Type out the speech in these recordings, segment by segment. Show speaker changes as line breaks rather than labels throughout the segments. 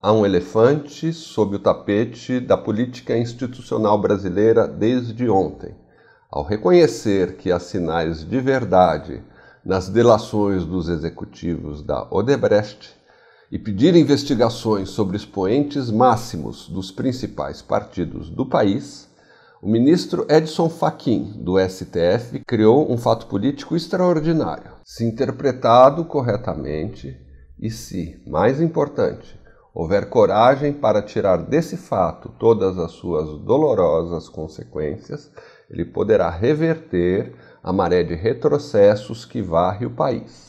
Há um elefante sob o tapete da política institucional brasileira desde ontem. Ao reconhecer que há sinais de verdade nas delações dos executivos da Odebrecht e pedir investigações sobre expoentes máximos dos principais partidos do país, o ministro Edson Fachin, do STF, criou um fato político extraordinário. Se interpretado corretamente e, se mais importante, houver coragem para tirar desse fato todas as suas dolorosas consequências, ele poderá reverter a maré de retrocessos que varre o país.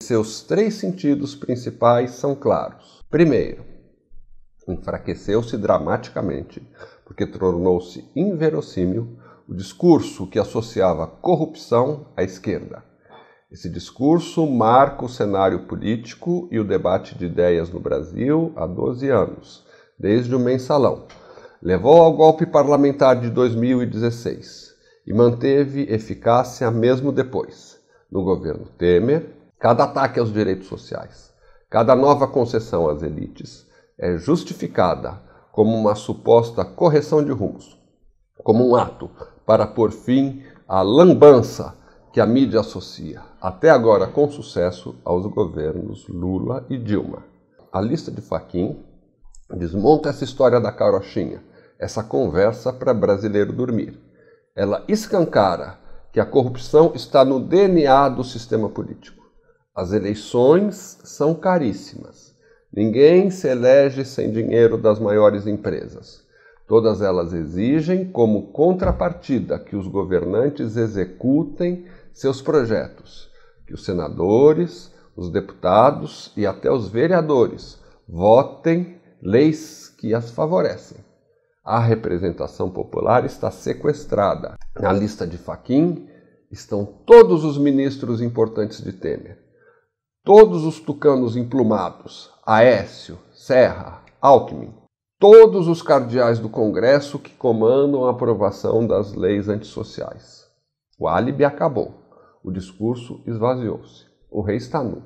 Seus três sentidos principais são claros. Primeiro, enfraqueceu-se dramaticamente, porque tornou-se inverossímil o discurso que associava corrupção à esquerda. Esse discurso marca o cenário político e o debate de ideias no Brasil há 12 anos, desde o mensalão. Levou ao golpe parlamentar de 2016 e manteve eficácia mesmo depois. No governo Temer, cada ataque aos direitos sociais, cada nova concessão às elites é justificada como uma suposta correção de rumos, como um ato para pôr fim à lambança que a mídia associa, até agora com sucesso, aos governos Lula e Dilma. A lista de Faquin desmonta essa história da carochinha, essa conversa para brasileiro dormir. Ela escancara que a corrupção está no DNA do sistema político. As eleições são caríssimas. Ninguém se elege sem dinheiro das maiores empresas. Todas elas exigem, como contrapartida, que os governantes executem seus projetos, que os senadores, os deputados e até os vereadores votem leis que as favorecem. A representação popular está sequestrada. Na lista de Faquim estão todos os ministros importantes de Temer. Todos os tucanos emplumados, Aécio, Serra, Alckmin, todos os cardeais do Congresso que comandam a aprovação das leis antissociais. O álibi acabou. O discurso esvaziou-se. O rei está nu.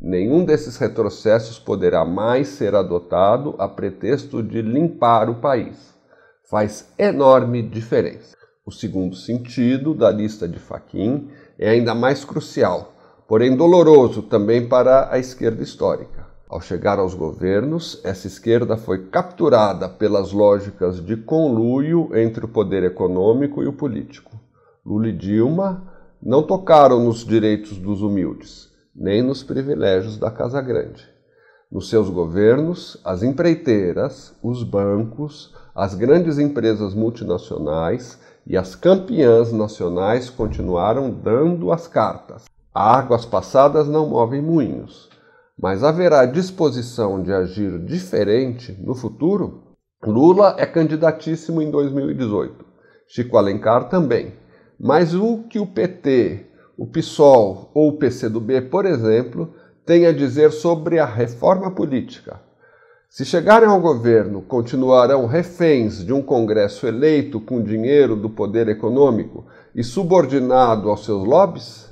Nenhum desses retrocessos poderá mais ser adotado a pretexto de limpar o país. Faz enorme diferença. O segundo sentido da lista de Faquin é ainda mais crucial, porém doloroso também para a esquerda histórica. Ao chegar aos governos, essa esquerda foi capturada pelas lógicas de conluio entre o poder econômico e o político. Lula e Dilma não tocaram nos direitos dos humildes, nem nos privilégios da Casa Grande. Nos seus governos, as empreiteiras, os bancos, as grandes empresas multinacionais e as campeãs nacionais continuaram dando as cartas. Águas passadas não movem moinhos mas haverá disposição de agir diferente no futuro? Lula é candidatíssimo em 2018, Chico Alencar também. Mas o que o PT, o PSOL ou o PCdoB, por exemplo, tem a dizer sobre a reforma política? Se chegarem ao governo, continuarão reféns de um Congresso eleito com dinheiro do poder econômico e subordinado aos seus lobbies?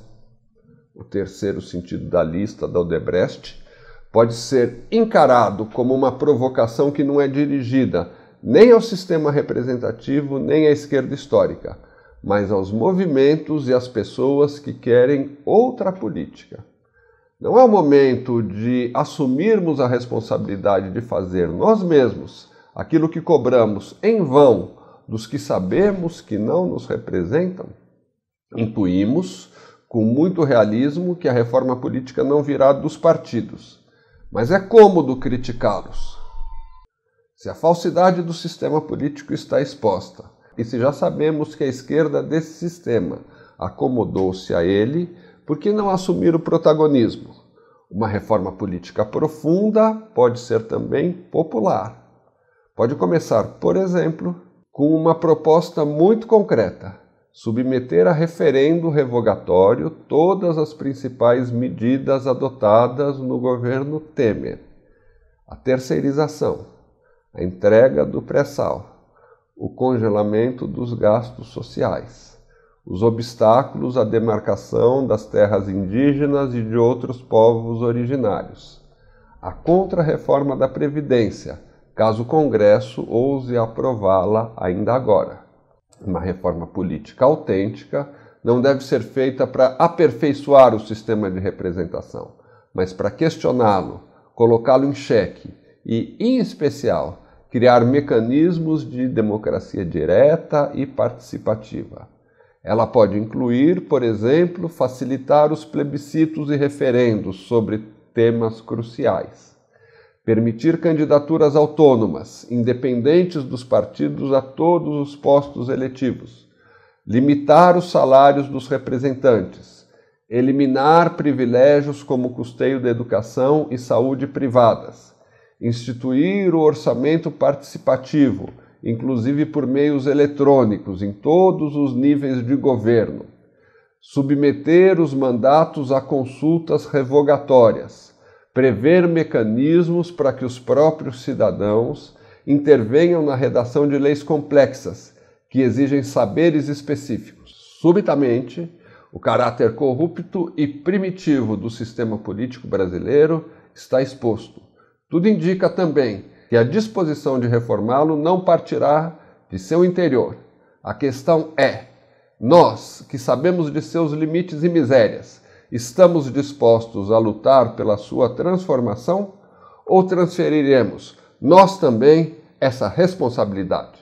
o terceiro sentido da lista da Odebrecht, pode ser encarado como uma provocação que não é dirigida nem ao sistema representativo, nem à esquerda histórica, mas aos movimentos e às pessoas que querem outra política. Não é o momento de assumirmos a responsabilidade de fazer nós mesmos aquilo que cobramos em vão dos que sabemos que não nos representam? Intuímos com muito realismo, que a reforma política não virá dos partidos, mas é cômodo criticá-los. Se a falsidade do sistema político está exposta, e se já sabemos que a esquerda desse sistema acomodou-se a ele, por que não assumir o protagonismo? Uma reforma política profunda pode ser também popular. Pode começar, por exemplo, com uma proposta muito concreta submeter a referendo revogatório todas as principais medidas adotadas no governo Temer: a terceirização, a entrega do pré-sal, o congelamento dos gastos sociais, os obstáculos à demarcação das terras indígenas e de outros povos originários, a contra-reforma da Previdência, caso o Congresso ouse aprová-la ainda agora uma reforma política autêntica não deve ser feita para aperfeiçoar o sistema de representação, mas para questioná-lo, colocá-lo em xeque e, em especial, criar mecanismos de democracia direta e participativa. Ela pode incluir, por exemplo, facilitar os plebiscitos e referendos sobre temas cruciais Permitir candidaturas autônomas, independentes dos partidos, a todos os postos eletivos. Limitar os salários dos representantes. Eliminar privilégios como custeio da educação e saúde privadas. Instituir o orçamento participativo, inclusive por meios eletrônicos, em todos os níveis de governo. Submeter os mandatos a consultas revogatórias prever mecanismos para que os próprios cidadãos intervenham na redação de leis complexas que exigem saberes específicos. Subitamente, o caráter corrupto e primitivo do sistema político brasileiro está exposto. Tudo indica também que a disposição de reformá-lo não partirá de seu interior. A questão é: nós, que sabemos de seus limites e misérias, estamos dispostos a lutar pela sua transformação ou transferiremos nós também essa responsabilidade?